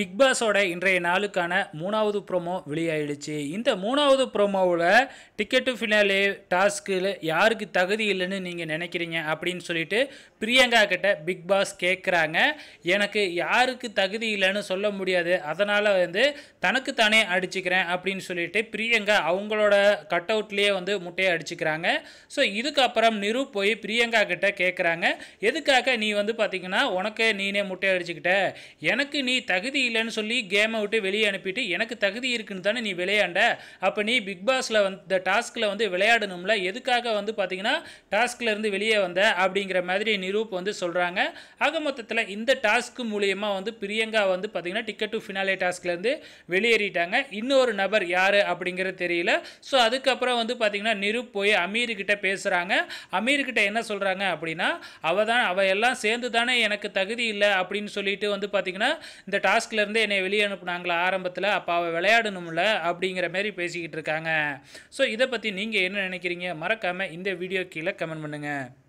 big பாஸோட இன்றைய நாளுக்கான மூணாவது ப்ரோமோ வெளியாயிடுச்சு இந்த மூணாவது ப்ரோமோவில் டிக்கெட்டு ஃபினாலே டாஸ்கில் யாருக்கு தகுதி இல்லைன்னு நீங்கள் நினைக்கிறீங்க அப்படின்னு சொல்லிட்டு பிரியங்கா கிட்ட பிக் பாஸ் கேட்குறாங்க எனக்கு யாருக்கு தகுதி இல்லைன்னு சொல்ல முடியாது அதனால் வந்து தனக்கு தானே அடிச்சுக்கிறேன் அப்படின்னு சொல்லிட்டு பிரியங்கா அவங்களோட கட் அவுட்லேயே வந்து முட்டையை அடிச்சுக்கிறாங்க ஸோ இதுக்கப்புறம் நிரு போய் பிரியங்கா கிட்ட கேட்குறாங்க எதுக்காக நீ வந்து பார்த்திங்கன்னா உனக்கு நீனே முட்டையை அடிச்சுக்கிட்ட எனக்கு நீ தகுதி இல்லைன்னு சொல்லி கேமை விட்டு வெளியே அனுப்பிட்டு எனக்கு தகுதி இருக்குன்னு தானே நீ விளையாண்ட அப்போ நீ பிக் பாஸில் வந்து இந்த டாஸ்கில் வந்து விளையாடணும்ல எதுக்காக வந்து பார்த்தீங்கன்னா டாஸ்க்லேருந்து வெளியே வந்த அப்படிங்கிற மாதிரி நிரூப் வந்து சொல்கிறாங்க ஆக மொத்தத்தில் இந்த டாஸ்க் மூலியமாக வந்து பிரியங்கா வந்து பார்த்தீங்கன்னா டிக்கெட் டு ஃபினாலே டாஸ்க்லேருந்து வெளியேறிட்டாங்க இன்னொரு நபர் யார் அப்படிங்கிறது தெரியல ஸோ அதுக்கப்புறம் வந்து பார்த்தீங்கன்னா நிரூப் போய் அமீர் அமீர்கிட்ட பேசுகிறாங்க கிட்ட என்ன சொல்கிறாங்க அப்படின்னா அவள் தான் அவள் எல்லாம் சேர்ந்து தானே எனக்கு தகுதி இல்லை அப்படின்னு சொல்லிட்டு வந்து பார்த்தீங்கன்னா இந்த டாஸ்க் டாஸ்க்லேருந்து என்னை வெளியே அனுப்புனாங்களா ஆரம்பத்தில் அப்போ அவள் விளையாடணும்ல அப்படிங்கிற மாரி பேசிக்கிட்டு இருக்காங்க ஸோ இதை பற்றி நீங்கள் என்ன நினைக்கிறீங்க மறக்காமல் இந்த வீடியோ கீழே கமெண்ட் பண்ணுங்கள்